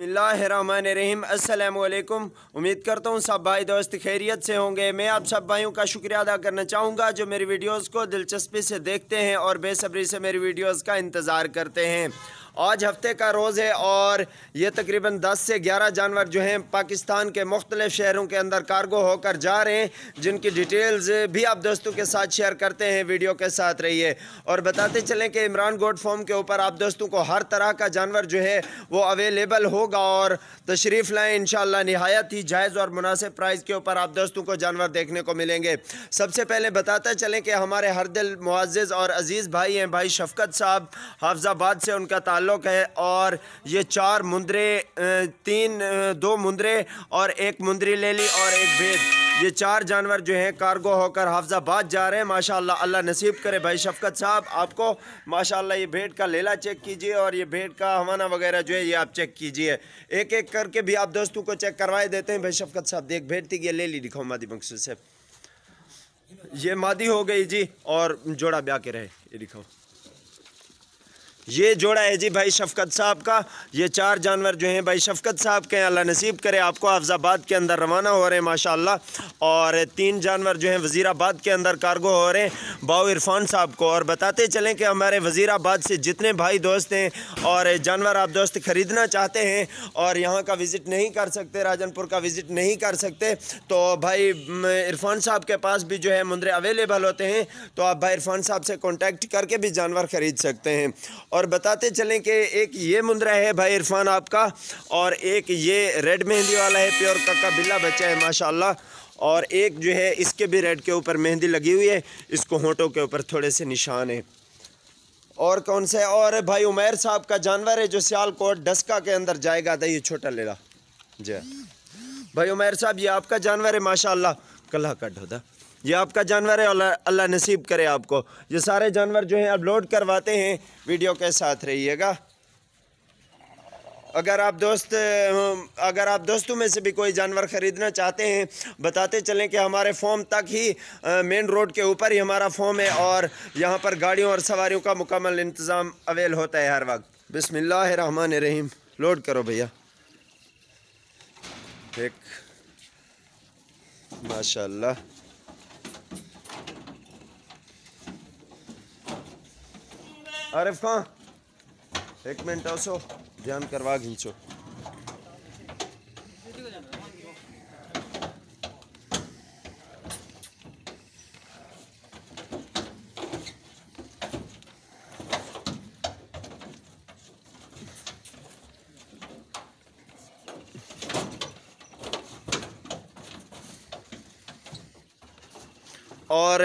अस्सलाम उम्मीद करता हूँ सब भाई दोस्त खैरियत से होंगे मैं आप सब भाइयों का शुक्रिया अदा करना चाहूँगा जो मेरी वीडियोस को दिलचस्पी से देखते हैं और बेसब्री से मेरी वीडियोस का इंतज़ार करते हैं आज हफ्ते का रोज़ है और ये तकरीबन 10 से 11 जानवर जो हैं पाकिस्तान के मुख्तलिफ़ शहरों के अंदर कारगो होकर जा रहे हैं जिनकी डिटेल्स भी आप दोस्तों के साथ शेयर करते हैं वीडियो के साथ रहिए और बताते चलें कि इमरान गोड फॉर्म के ऊपर आप दोस्तों को हर तरह का जानवर जो है वो अवेलेबल होगा और तशरीफ़ लाएँ इन नहायत ही जायज़ और मुनासिब प्राइज़ के ऊपर आप दोस्तों को जानवर देखने को मिलेंगे सबसे पहले बताते चलें कि हमारे हर दिल मुआज़ और अज़ीज़ भाई हैं भाई शफकत साहब हाफजाबाद से उनका ताल्लुक़ है और ये चार मुंदरे तीन दो मुंदरे और एक मुंदरी ले ली और एक भेद ये चार जानवर जो हैं कार्गो होकर हाफजाबाद जा रहे हैं माशाल्लाह अल्लाह नसीब करे भाई शफकत साहब आपको माशाल्लाह ये भेड़ का लेला चेक कीजिए और ये भेड़ का हवाना वगैरह जो है ये आप चेक कीजिए एक एक करके भी आप दोस्तों को चेक करवाए देते हैं भाई शफकत साहब देख भेड़ थी ये ले ली दिखाओ मादी मकसूद साहब ये मादी हो गई जी और जोड़ा ब्या के रहे ये दिखाओ ये जोड़ा है जी भाई शफकत साहब का ये चार जानवर जो हैं भाई शफकत साहब के अल्लाह नसीब करे आपको अफ़ज़ाबाद के अंदर रवाना हो रहे हैं माशाल्लाह और तीन जानवर जो हैं वज़ीराबाद के अंदर कार्गो हो रहे हैं बाऊ इरफान साहब को और बताते चलें कि हमारे वज़ीराबाद से जितने भाई दोस्त हैं और जानवर आप दोस्त ख़रीदना चाहते हैं और यहाँ का विज़िट नहीं कर सकते राजनपुर का विज़िट नहीं कर सकते तो भाई इरफान साहब के पास भी जो है मुंदरे अवेलेबल होते हैं तो आप भाई इरफान साहब से कॉन्टैक्ट करके भी जानवर ख़रीद सकते हैं और और बताते चलें कि एक ये मुंद्रा है भाई इरफान आपका और एक ये रेड मेहंदी वाला है प्योर कक्का बिल्ला बच्चा है माशाल्लाह और एक जो है इसके भी रेड के ऊपर मेहंदी लगी हुई है इसको होंठों के ऊपर थोड़े से निशान है और कौन सा और भाई उमेर साहब का जानवर है जो सियालकोट डस्का के अंदर जाएगा था तो ये छोटा लेला जी भाई उमेर साहब ये आपका जानवर है माशाल्लाह कला कट होता ये आपका जानवर है अल्लाह नसीब करे आपको ये सारे जानवर जो हैं अपलोड करवाते हैं वीडियो के साथ रहिएगा अगर आप दोस्त अगर आप दोस्तों में से भी कोई जानवर ख़रीदना चाहते हैं बताते चलें कि हमारे फॉर्म तक ही मेन रोड के ऊपर ही हमारा फॉर्म है और यहाँ पर गाड़ियों और सवारियों का मुकम्मल इंतज़ाम अवेल होता है हर वक्त रहीम लोड करो भैया एक माशाल्लाह आरिफ खां एक मिनट आओ ध्यान करवा घींचो और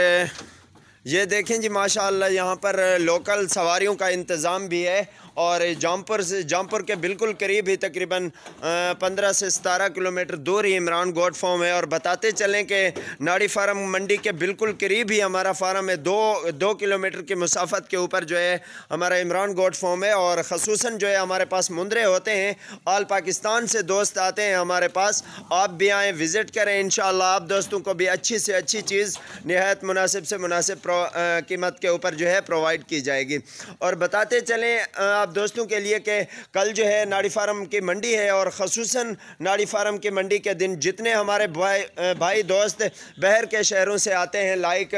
ये देखें जी माशाल्लाह यहाँ पर लोकल सवारियों का इंतज़ाम भी है और जम्पर से जम्पर के बिल्कुल करीब ही तकरीबन पंद्रह से सतारह किलोमीटर दूर ही इमरान गोड फार्म है और बताते चलें कि नाड़ी फार्म मंडी के बिल्कुल करीब ही हमारा फार्म है दो दो किलोमीटर की मुसाफत के ऊपर जो है हमारा इमरान गोड फार्म है और खसूस जो है हमारे पास मुंदरे होते हैं आल पाकिस्तान से दोस्त आते हैं हमारे पास आप भी आएँ विज़िट करें इन आप दोस्तों को भी अच्छी से अच्छी चीज़ नहायत मुनासिब से मुनासिब कीमत के ऊपर जो है प्रोवाइड की जाएगी और बताते चलें आप आप दोस्तों के लिए कि कल जो है नाड़ी फार्म की मंडी है और खसूस नाड़ी फार्म की मंडी के दिन जितने हमारे भाई भाई दोस्त बहर के शहरों से आते हैं लाइक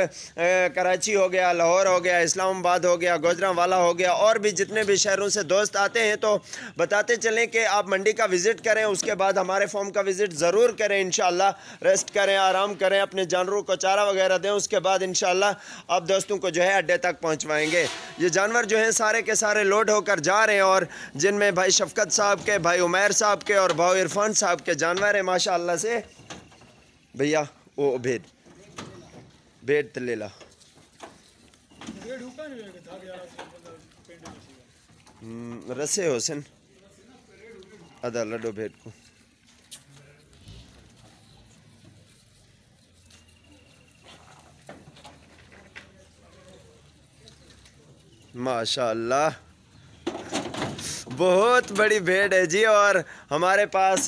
कराची हो गया लाहौर हो गया इस्लामाबाद हो गया गोजरावाला हो गया और भी जितने भी शहरों से दोस्त आते हैं तो बताते चलें कि आप मंडी का विज़िट करें उसके बाद हमारे फॉर्म का विज़िट ज़रूर करें इन रेस्ट करें आराम करें अपने जानवरों को चारा वगैरह दें उसके बाद इन आप दोस्तों को जो है अड्डे तक पहुँचवाएँगे ये जानवर जो हैं सारे के सारे लोड होकर जानवर जा रहे हैं और जिनमें भाई शफकत साहब के भाई उमैर साहब के और भाई इरफान साहब के जानवर हैं माशा से भैया वो भेद भेद तलेला हम्म, रसे हुसन अदा लडो भेद को माशा बहुत बड़ी भेड़ है जी और हमारे पास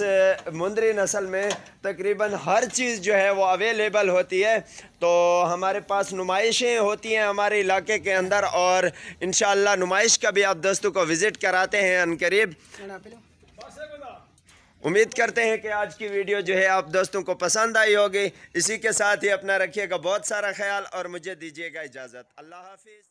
मुंदरी नस्ल में तकरीबन हर चीज़ जो है वो अवेलेबल होती है तो हमारे पास नुमाइशें होती हैं हमारे इलाके के अंदर और इन नुमाइश का भी आप दोस्तों को विज़िट कराते हैं करीब उम्मीद करते हैं कि आज की वीडियो जो है आप दोस्तों को पसंद आई होगी इसी के साथ ही अपना रखिएगा बहुत सारा ख्याल और मुझे दीजिएगा इजाज़त अल्लाह हाफिज़